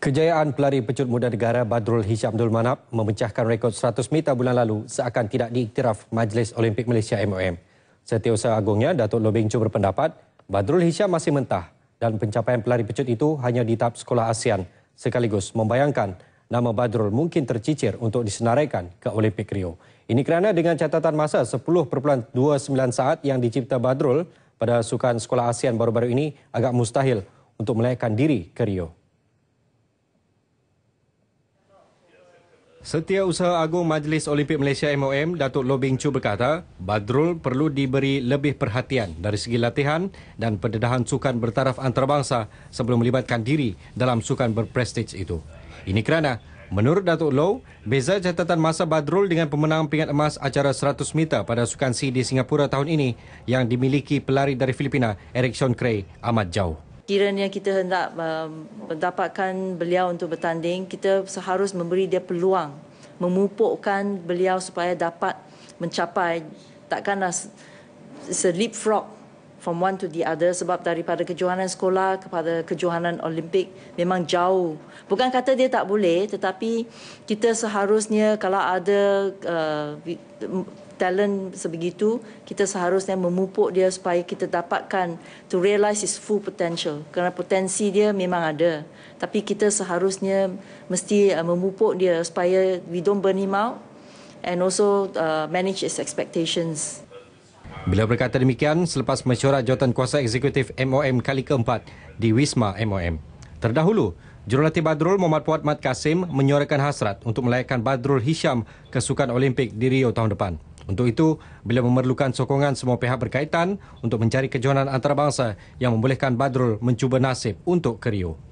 Kejayaan pelari pecut muda negara Badrul Hisham Abdul Manap memecahkan rekod 100 meter bulan lalu seakan tidak diiktiraf Majlis Olimpik Malaysia MOM. Setiausaha agungnya, Datuk Lobing Chu berpendapat, Badrul Hisham masih mentah dan pencapaian pelari pecut itu hanya di tahap sekolah ASEAN sekaligus membayangkan nama Badrul mungkin tercicir untuk disenaraikan ke Olimpik Rio. Ini kerana dengan catatan masa 10.29 saat yang dicipta Badrul pada sukan sekolah ASEAN baru-baru ini agak mustahil untuk melayakkan diri ke Rio. Setiausaha Agung Majlis Olimpik Malaysia MOM, Datuk Lo Bing Chu berkata, Badrul perlu diberi lebih perhatian dari segi latihan dan pendedahan sukan bertaraf antarabangsa sebelum melibatkan diri dalam sukan berprestij itu. Ini kerana, menurut Datuk Lo, beza catatan masa Badrul dengan pemenang pingat emas acara 100 meter pada sukan C di Singapura tahun ini yang dimiliki pelari dari Filipina, Erickson Cray, amat jauh kiranya kita hendak uh, mendapatkan beliau untuk bertanding, kita seharus memberi dia peluang, memupukkan beliau supaya dapat mencapai takkanlah se leapfrog from one to the other sebab daripada kejohanan sekolah kepada kejohanan Olimpik memang jauh. Bukan kata dia tak boleh tetapi kita seharusnya kalau ada uh, talent sebegitu kita seharusnya memupuk dia supaya kita dapatkan to realise his full potential kerana potensi dia memang ada tapi kita seharusnya mesti uh, memupuk dia supaya we don't burn him out and also uh, manage his expectations. Beliau berkata demikian selepas mesyuarat jawatan kuasa eksekutif MOM kali keempat di Wisma MOM. Terdahulu, Jurulatih Badrul Muhammad Puat Mat Kasim menyuarakan hasrat untuk melayakkan Badrul Hisham ke Sukan Olimpik di Rio tahun depan. Untuk itu, beliau memerlukan sokongan semua pihak berkaitan untuk mencari kejohanan antarabangsa yang membolehkan Badrul mencuba nasib untuk ke Rio.